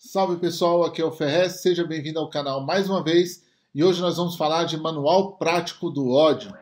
Salve pessoal, aqui é o Ferrez, seja bem-vindo ao canal mais uma vez e hoje nós vamos falar de manual prático do ódio.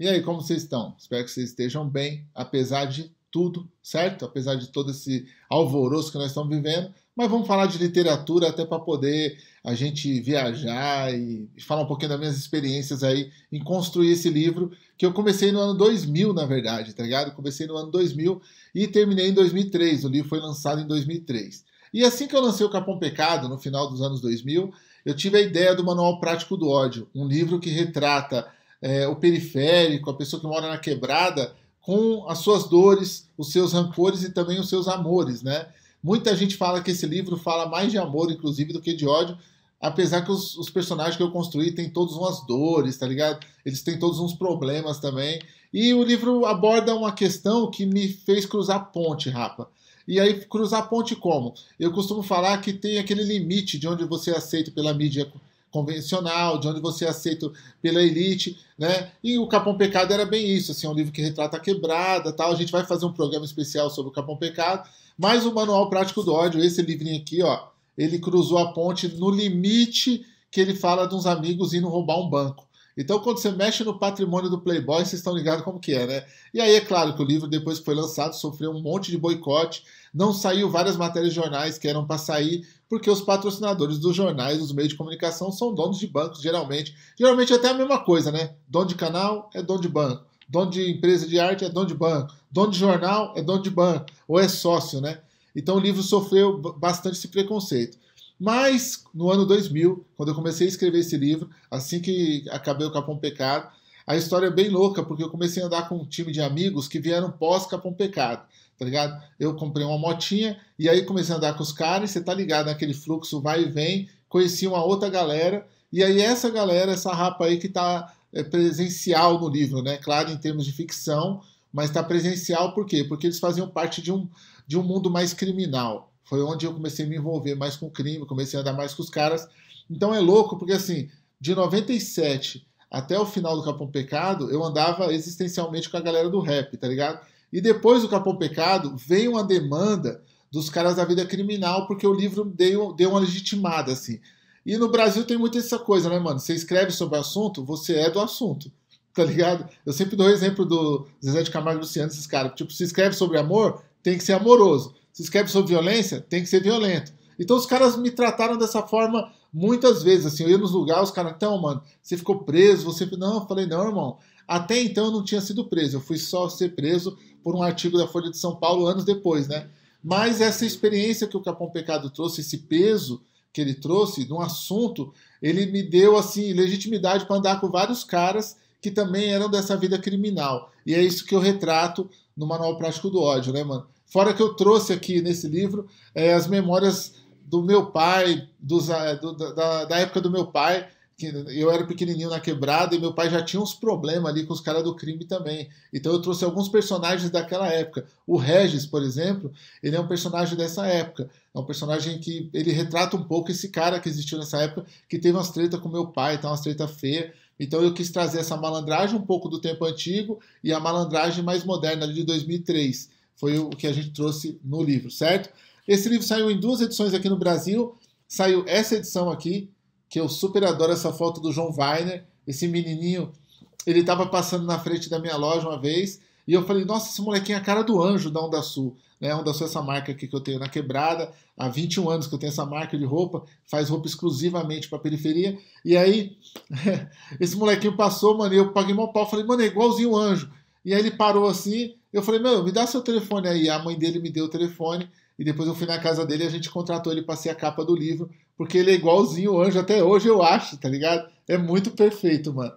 E aí, como vocês estão? Espero que vocês estejam bem, apesar de tudo, certo? Apesar de todo esse alvoroço que nós estamos vivendo, mas vamos falar de literatura até para poder a gente viajar e, falar um pouquinho das minhas experiências aí em construir esse livro, que eu comecei no ano 2000, na verdade, tá ligado? Comecei no ano 2000 e terminei em 2003, o livro foi lançado em 2003. E assim que eu lancei o Capão Pecado, no final dos anos 2000, eu tive a ideia do Manual Prático do Ódio, um livro que retrata é, o periférico, a pessoa que mora na quebrada, com as suas dores, os seus rancores e também os seus amores, né? Muita gente fala que esse livro fala mais de amor, inclusive, do que de ódio, apesar que os, os personagens que eu construí têm todos umas dores, tá ligado? Eles têm todos uns problemas também. E o livro aborda uma questão que me fez cruzar ponte, rapa. E aí, cruzar ponte como? Eu costumo falar que tem aquele limite de onde você é aceita pela mídia convencional, de onde você é aceito pela elite, né? E o Capão Pecado era bem isso, assim, é um livro que retrata a quebrada, tal. A gente vai fazer um programa especial sobre o Capão Pecado, mas o Manual Prático do Ódio, esse livrinho aqui, ó, ele cruzou a ponte no limite que ele fala de uns amigos indo roubar um banco. Então, quando você mexe no patrimônio do Playboy, vocês estão ligados como que é, né? E aí, é claro que o livro, depois que foi lançado, sofreu um monte de boicote, não saiu várias matérias de jornais que eram para sair, porque os patrocinadores dos jornais, dos meios de comunicação, são donos de bancos, geralmente. Geralmente é até a mesma coisa, né? Dono de canal é dono de banco. Dono de empresa de arte é dono de banco. Dono de jornal é dono de banco. Ou é sócio, né? Então o livro sofreu bastante esse preconceito. Mas no ano 2000, quando eu comecei a escrever esse livro, assim que acabei o Capão Pecado, a história é bem louca, porque eu comecei a andar com um time de amigos que vieram pós Capão Pecado, tá ligado? Eu comprei uma motinha e aí comecei a andar com os caras, você tá ligado naquele fluxo vai e vem, conheci uma outra galera, e aí essa galera, essa rapa aí que tá é, presencial no livro, né? Claro, em termos de ficção, mas tá presencial por quê? Porque eles faziam parte de um, de um mundo mais criminal, foi onde eu comecei a me envolver mais com crime, comecei a andar mais com os caras. Então é louco, porque assim, de 97 até o final do Capão Pecado, eu andava existencialmente com a galera do rap, tá ligado? E depois do Capão Pecado, veio uma demanda dos caras da vida criminal, porque o livro deu, deu uma legitimada, assim. E no Brasil tem muito essa coisa, né, mano? Você escreve sobre o assunto, você é do assunto, tá ligado? Eu sempre dou o exemplo do Zezé de Camargo e Luciano, esses caras. Tipo, se escreve sobre amor, tem que ser amoroso. Se escreve sobre violência, tem que ser violento. Então os caras me trataram dessa forma muitas vezes, assim, eu ia nos lugares, os caras, então, mano, você ficou preso, você. Não, eu falei, não, irmão. Até então eu não tinha sido preso, eu fui só ser preso por um artigo da Folha de São Paulo anos depois, né? Mas essa experiência que o Capão Pecado trouxe, esse peso que ele trouxe de um assunto, ele me deu, assim, legitimidade para andar com vários caras que também eram dessa vida criminal. E é isso que eu retrato no Manual Prático do Ódio, né, mano? Fora que eu trouxe aqui nesse livro é, as memórias do meu pai, dos, é, do, da, da, época do meu pai, que eu era pequenininho na quebrada e meu pai já tinha uns problemas ali com os caras do crime também. Então eu trouxe alguns personagens daquela época. O Regis, por exemplo, ele é um personagem dessa época. É um personagem que ele retrata um pouco esse cara que existiu nessa época, que teve umas treta com meu pai, então tá umas treta feia. Então eu quis trazer essa malandragem um pouco do tempo antigo e a malandragem mais moderna de 2003. Foi o que a gente trouxe no livro, certo? Esse livro saiu em duas edições aqui no Brasil. Saiu essa edição aqui, que eu super adoro essa foto do João Weiner, esse menininho. Ele estava passando na frente da minha loja uma vez e eu falei: Nossa, esse molequinho é a cara do anjo da Onda Sul. Né? Onda Sul é essa marca aqui que eu tenho na quebrada. Há 21 anos que eu tenho essa marca de roupa, faz roupa exclusivamente para periferia. E aí, esse molequinho passou, mano, e eu paguei mó pau. Falei: Mano, é igualzinho o anjo. E aí ele parou assim eu falei, meu, me dá seu telefone aí. A mãe dele me deu o telefone e depois eu fui na casa dele e a gente contratou ele para ser a capa do livro, porque ele é igualzinho o anjo até hoje, eu acho, tá ligado? É muito perfeito, mano.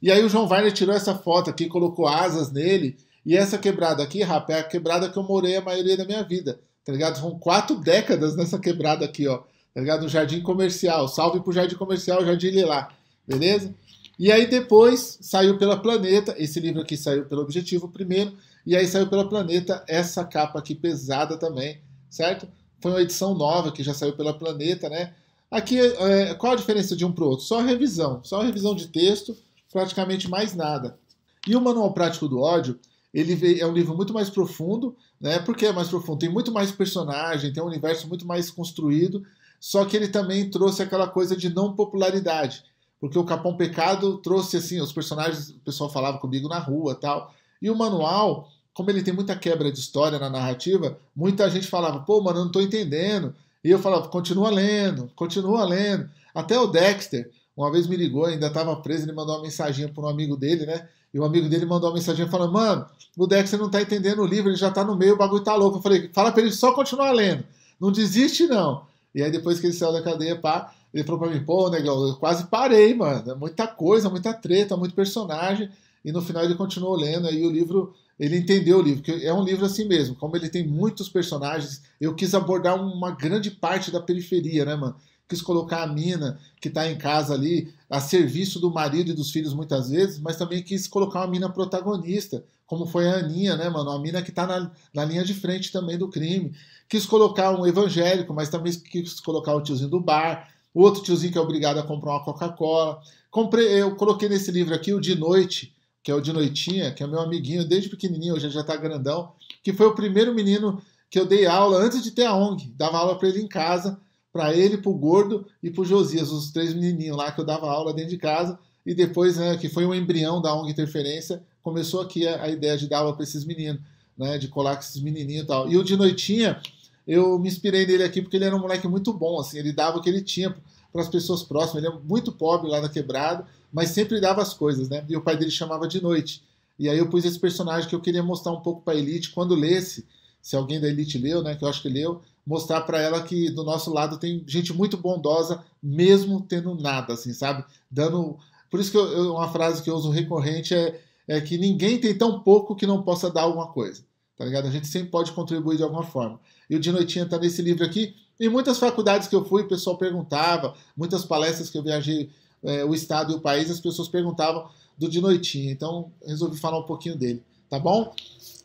E aí o João Weiner tirou essa foto aqui, colocou asas nele, e essa quebrada aqui, rapaz, é a quebrada que eu morei a maioria da minha vida, tá ligado? São quatro décadas nessa quebrada aqui, ó, tá ligado? No Jardim Comercial. Salve pro Jardim Comercial, Jardim Lilá, beleza? E aí depois saiu pela Planeta, esse livro aqui saiu pelo Objetivo primeiro, e aí saiu pela Planeta essa capa aqui pesada também, certo? Foi uma edição nova que já saiu pela Planeta, né? Aqui, é, qual a diferença de um para o outro? Só revisão, só revisão de texto, praticamente mais nada. E o Manual Prático do Ódio, ele é um livro muito mais profundo, né? Porque é mais profundo, tem muito mais personagem, tem um universo muito mais construído, só que ele também trouxe aquela coisa de não popularidade, porque o Capão Pecado trouxe assim, os personagens, o pessoal falava comigo na rua, tal. E o manual, como ele tem muita quebra de história na narrativa, muita gente falava, pô, mano, eu não tô entendendo. E eu falava, continua lendo, continua lendo. Até o Dexter, uma vez me ligou, ainda estava preso, ele mandou uma mensagem para um amigo dele, né? E o amigo dele mandou uma mensagem falando: Mano, o Dexter não tá entendendo o livro, ele já tá no meio, o bagulho tá louco. Eu falei: Fala pra ele só continuar lendo, não desiste não. E aí depois que ele saiu da cadeia, pá, ele falou pra mim: Pô, negão, eu quase parei, mano. É muita coisa, muita treta, muito personagem. E no final ele continuou lendo, aí o livro ele entendeu o livro, que é um livro assim mesmo, como ele tem muitos personagens, eu quis abordar uma grande parte da periferia, né, mano? Quis colocar a mina que tá em casa ali, a serviço do marido e dos filhos muitas vezes, mas também quis colocar uma mina protagonista, como foi a Aninha, né, mano? A mina que tá na, na linha de frente também do crime. Quis colocar um evangélico, mas também quis colocar o tiozinho do bar, o outro tiozinho que é obrigado a comprar uma Coca-Cola. Comprei, eu coloquei nesse livro aqui o De Noite, que é o de Noitinha, que é meu amiguinho desde pequenininho, hoje já está grandão, que foi o primeiro menino que eu dei aula antes de ter a ONG. Dava aula para ele em casa, para ele, para o Gordo e para o Josias, os três menininhos lá que eu dava aula dentro de casa. E depois, né, que foi um embrião da ONG Interferência, começou aqui a, a ideia de dar aula para esses meninos, né, de colar com esses menininhos e tal. E o de Noitinha, eu me inspirei nele aqui porque ele era um moleque muito bom, assim, ele dava o que ele tinha para as pessoas próximas. Ele é muito pobre lá na quebrada, mas sempre dava as coisas, né? E o pai dele chamava de noite. E aí eu pus esse personagem que eu queria mostrar um pouco para a elite quando lesse, se alguém da elite leu, né? Que eu acho que leu, mostrar para ela que do nosso lado tem gente muito bondosa, mesmo tendo nada, assim, sabe? Dando. Por isso que eu, uma frase que eu uso recorrente é, é que ninguém tem tão pouco que não possa dar alguma coisa, tá ligado? A gente sempre pode contribuir de alguma forma. E o de noitinha tá nesse livro aqui. Em muitas faculdades que eu fui, o pessoal perguntava, muitas palestras que eu viajei é, o estado e o país, as pessoas perguntavam do de noitinha. Então, resolvi falar um pouquinho dele, tá bom?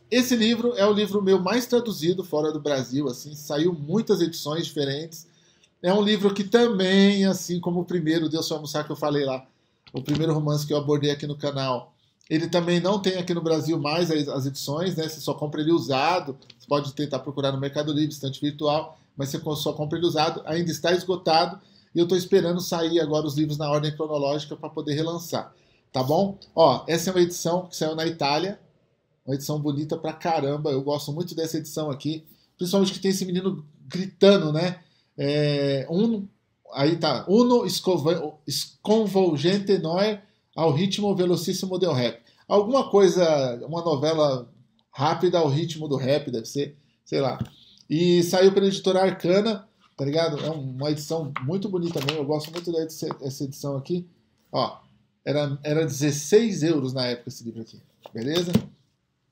Esse livro é o livro meu mais traduzido fora do Brasil, assim, saiu muitas edições diferentes. É um livro que também, assim como o primeiro Deus foi almoçar que eu falei lá, o primeiro romance que eu abordei aqui no canal, ele também não tem aqui no Brasil mais as edições, né? Você só compra ele usado. Você pode tentar procurar no Mercado Livre, estante virtual mas você só compra ele usado, ainda está esgotado e eu estou esperando sair agora os livros na ordem cronológica para poder relançar, tá bom? Ó, essa é uma edição que saiu na Itália, uma edição bonita pra caramba, eu gosto muito dessa edição aqui, principalmente que tem esse menino gritando, né? É, um, aí tá, uno Esconvolgente noir ao ritmo velocíssimo del rap. Alguma coisa, uma novela rápida ao ritmo do rap, deve ser, sei lá. E saiu pela editora Arcana, tá ligado? É uma edição muito bonita também. Eu gosto muito dessa edição aqui. Ó, era, era 16 euros na época esse livro aqui, beleza?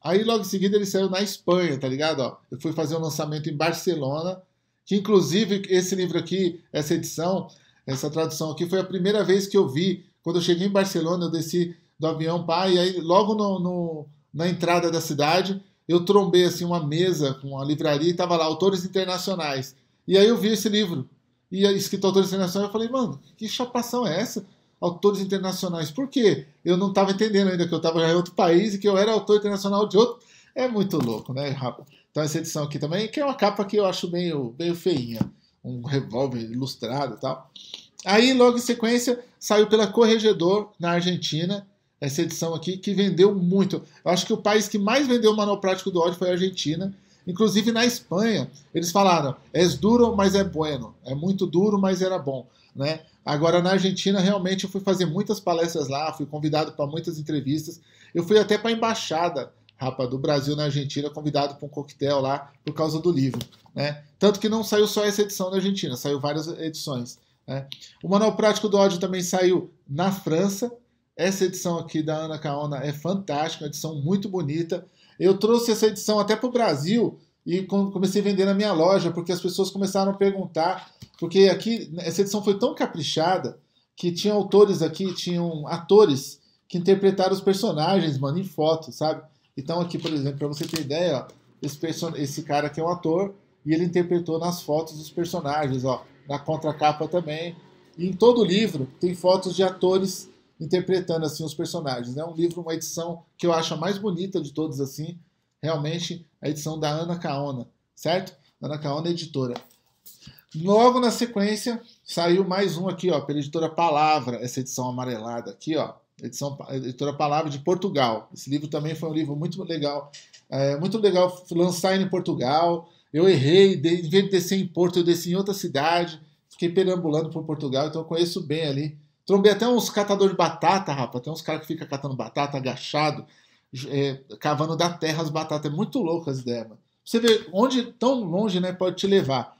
Aí logo em seguida ele saiu na Espanha, tá ligado? Ó, eu fui fazer um lançamento em Barcelona, que inclusive esse livro aqui, essa edição, essa tradução aqui, foi a primeira vez que eu vi. Quando eu cheguei em Barcelona, eu desci do avião, pá, e aí logo no, no na entrada da cidade, eu trombei assim uma mesa com uma livraria e tava lá autores internacionais. E aí eu vi esse livro. E escrito autores internacionais, eu falei, mano, que chapação é essa? Autores internacionais. Por quê? Eu não tava entendendo ainda que eu tava em outro país e que eu era autor internacional de outro. É muito louco, né, rapaz? Então essa edição aqui também, que é uma capa que eu acho meio, meio feinha. Um revólver ilustrado e tal. Aí, logo em sequência, saiu pela Corregedor, na Argentina, essa edição aqui, que vendeu muito. Eu acho que o país que mais vendeu o Manual Prático do Ódio foi a Argentina. Inclusive na Espanha, eles falaram: é duro, mas é bueno. É muito duro, mas era bom. Né? Agora na Argentina, realmente, eu fui fazer muitas palestras lá, fui convidado para muitas entrevistas. Eu fui até para a embaixada Rapa, do Brasil na Argentina, convidado para um coquetel lá por causa do livro. Né? Tanto que não saiu só essa edição da Argentina, saiu várias edições. Né? O Manual Prático do Ódio também saiu na França, essa edição aqui da Ana Caona é fantástica, uma edição muito bonita. Eu trouxe essa edição até para o Brasil e comecei a vender na minha loja, porque as pessoas começaram a perguntar, porque aqui essa edição foi tão caprichada que tinha autores aqui, tinham atores que interpretaram os personagens, mano, em foto, sabe? Então aqui, por exemplo, para você ter ideia, ó, esse, person... esse cara aqui é um ator e ele interpretou nas fotos os personagens, ó, na contracapa também. E em todo o livro tem fotos de atores interpretando assim os personagens. É né? um livro, uma edição que eu acho a mais bonita de todos, assim, realmente a edição da Ana Caona, certo? Ana Caona é Editora. Logo na sequência saiu mais um aqui, ó, pela editora Palavra, essa edição amarelada aqui, ó, edição editora Palavra de Portugal. Esse livro também foi um livro muito legal, é, muito legal lançar em Portugal. Eu errei, de, em vez de descer em Porto, eu desci em outra cidade, fiquei perambulando por Portugal, então eu conheço bem ali Trombei até uns catadores de batata, rapaz. Tem uns caras que ficam catando batata agachado, é, cavando da terra as batatas. É muito louco as ideias, mano. Você vê onde tão longe né, pode te levar.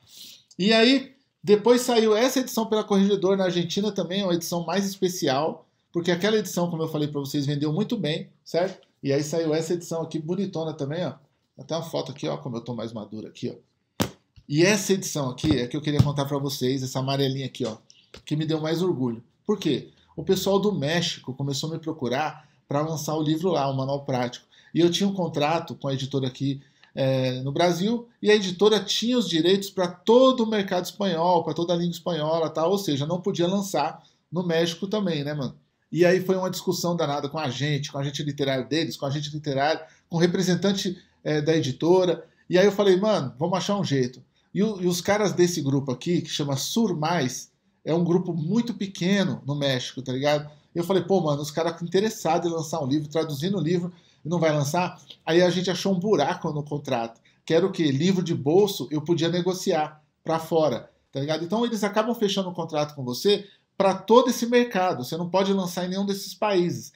E aí, depois saiu essa edição pela Corregedor na Argentina também, uma edição mais especial, porque aquela edição, como eu falei para vocês, vendeu muito bem, certo? E aí saiu essa edição aqui, bonitona também, ó. Até uma foto aqui, ó, como eu tô mais maduro aqui, ó. E essa edição aqui é que eu queria contar para vocês, essa amarelinha aqui, ó, que me deu mais orgulho. Por quê? O pessoal do México começou a me procurar para lançar o livro lá, o Manual Prático. E eu tinha um contrato com a editora aqui é, no Brasil, e a editora tinha os direitos para todo o mercado espanhol, para toda a língua espanhola, tal, ou seja, não podia lançar no México também, né, mano? E aí foi uma discussão danada com a gente, com a gente literário deles, com a gente literário, com o representante é, da editora. E aí eu falei, mano, vamos achar um jeito. E, e os caras desse grupo aqui, que chama Sur Mais, é um grupo muito pequeno no México, tá ligado? Eu falei, pô, mano, os caras interessados em lançar um livro, traduzindo o livro, não vai lançar? Aí a gente achou um buraco no contrato, que o quê? Livro de bolso, eu podia negociar para fora, tá ligado? Então eles acabam fechando o contrato com você para todo esse mercado, você não pode lançar em nenhum desses países.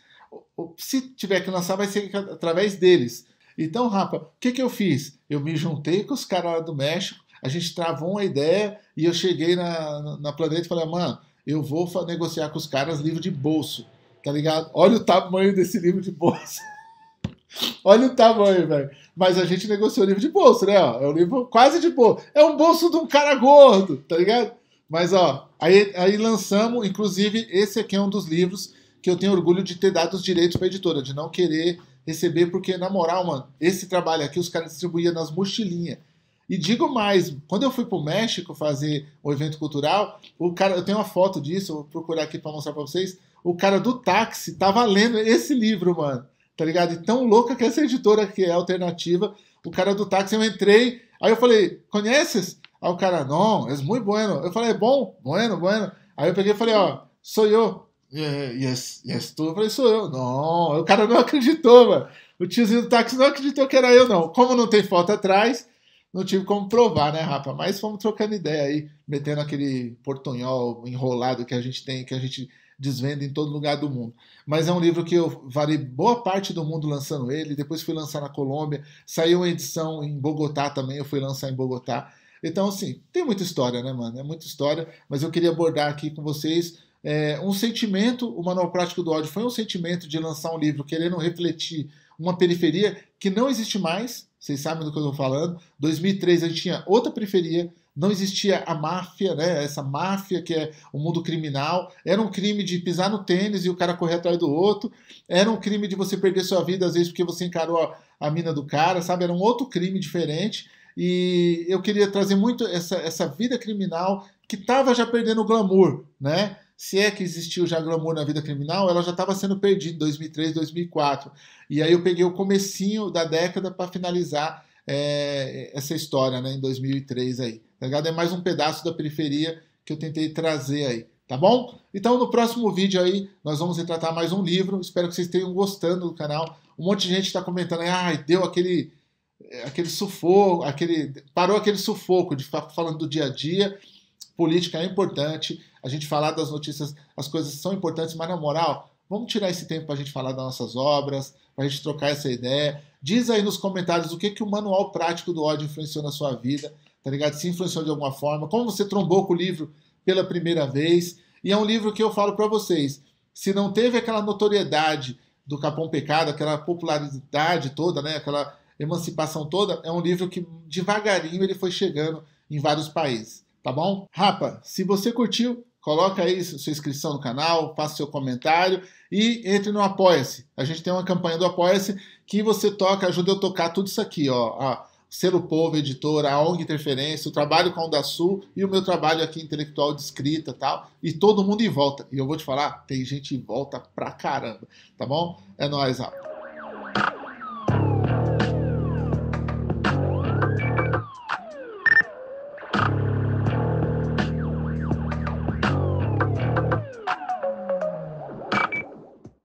Se tiver que lançar, vai ser através deles. Então, rapa, o que, que eu fiz? Eu me juntei com os caras lá do México, a gente travou uma ideia e eu cheguei na, na Planeta e falei, mano, eu vou negociar com os caras livro de bolso, tá ligado? Olha o tamanho desse livro de bolso. Olha o tamanho, velho. Mas a gente negociou livro de bolso, né? Ó, é um livro quase de bolso. É um bolso de um cara gordo, tá ligado? Mas, ó, aí, aí lançamos, inclusive, esse aqui é um dos livros que eu tenho orgulho de ter dado os direitos pra editora, de não querer receber, porque, na moral, mano, esse trabalho aqui os caras distribuíam nas mochilinhas. E digo mais, quando eu fui para o México fazer o um evento cultural, o cara, eu tenho uma foto disso, vou procurar aqui para mostrar para vocês. O cara do táxi tava lendo esse livro, mano. Tá ligado? E tão louca que essa editora que é alternativa, o cara do táxi, eu entrei, aí eu falei, conheces? Aí o cara, não, é muito bueno. Eu falei, é bom, bueno, bueno. Aí eu peguei e falei, ó, sou eu. Yes, yes, tu. Eu falei, sou eu. Não, o cara não acreditou, mano. O tiozinho do táxi não acreditou que era eu, não. Como não tem foto atrás, não tive como provar, né, Rafa? Mas fomos trocando ideia aí, metendo aquele portunhol enrolado que a gente tem, que a gente desvenda em todo lugar do mundo. Mas é um livro que eu varei boa parte do mundo lançando ele, depois fui lançar na Colômbia, saiu uma edição em Bogotá também, eu fui lançar em Bogotá. Então, assim, tem muita história, né, mano? É muita história, mas eu queria abordar aqui com vocês é, um sentimento, o Manual Prático do Ódio foi um sentimento de lançar um livro querendo refletir uma periferia que não existe mais, vocês sabem do que eu estou falando. 2003 a gente tinha outra periferia, não existia a máfia, né? Essa máfia que é o mundo criminal. Era um crime de pisar no tênis e o cara correr atrás do outro. Era um crime de você perder sua vida, às vezes, porque você encarou a, a mina do cara, sabe? Era um outro crime diferente. E eu queria trazer muito essa, essa vida criminal que estava já perdendo o glamour, né? se é que existiu já glamour na vida criminal, ela já estava sendo perdida em 2003, 2004. E aí eu peguei o comecinho da década para finalizar é, essa história, né, em 2003 aí. Tá ligado? É mais um pedaço da periferia que eu tentei trazer aí, tá bom? Então no próximo vídeo aí nós vamos retratar mais um livro. Espero que vocês tenham gostando do canal. Um monte de gente está comentando aí, ah, deu aquele aquele sufoco, aquele parou aquele sufoco de falando do dia a dia. Política é importante a gente falar das notícias, as coisas são importantes, mas na moral, vamos tirar esse tempo para a gente falar das nossas obras, para a gente trocar essa ideia. Diz aí nos comentários o que, que o manual prático do ódio influenciou na sua vida, tá ligado? Se influenciou de alguma forma, como você trombou com o livro pela primeira vez. E é um livro que eu falo para vocês, se não teve aquela notoriedade do Capão Pecado, aquela popularidade toda, né, aquela emancipação toda, é um livro que devagarinho ele foi chegando em vários países, tá bom? Rapa, se você curtiu, Coloca aí sua inscrição no canal, faça seu comentário e entre no Apoia-se. A gente tem uma campanha do Apoia-se que você toca, ajuda eu a tocar tudo isso aqui, ó. A Ser o Povo, editora, a ONG Interferência, o trabalho com a Onda Sul e o meu trabalho aqui intelectual de escrita e tal. E todo mundo em volta. E eu vou te falar, tem gente em volta pra caramba, tá bom? É nóis, ó.